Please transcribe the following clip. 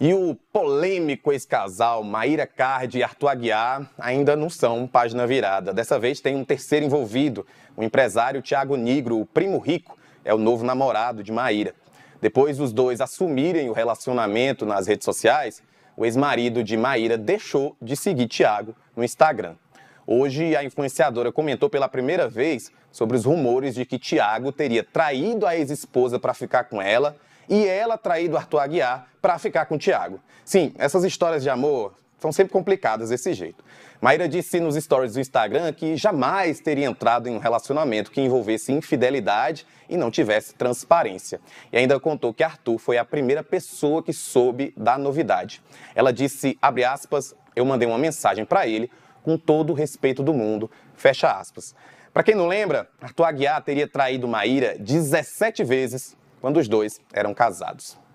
E o polêmico ex-casal Maíra Card e Arthur Aguiar ainda não são página virada. Dessa vez tem um terceiro envolvido, o empresário Tiago Negro, o primo rico, é o novo namorado de Maíra. Depois dos dois assumirem o relacionamento nas redes sociais, o ex-marido de Maíra deixou de seguir Tiago no Instagram. Hoje, a influenciadora comentou pela primeira vez sobre os rumores de que Tiago teria traído a ex-esposa para ficar com ela e ela traído Arthur Aguiar para ficar com Tiago. Sim, essas histórias de amor são sempre complicadas desse jeito. Maíra disse nos stories do Instagram que jamais teria entrado em um relacionamento que envolvesse infidelidade e não tivesse transparência. E ainda contou que Arthur foi a primeira pessoa que soube da novidade. Ela disse, aspas, eu mandei uma mensagem para ele com todo o respeito do mundo. Fecha aspas. Para quem não lembra, Arthur Aguiar teria traído Maíra 17 vezes quando os dois eram casados.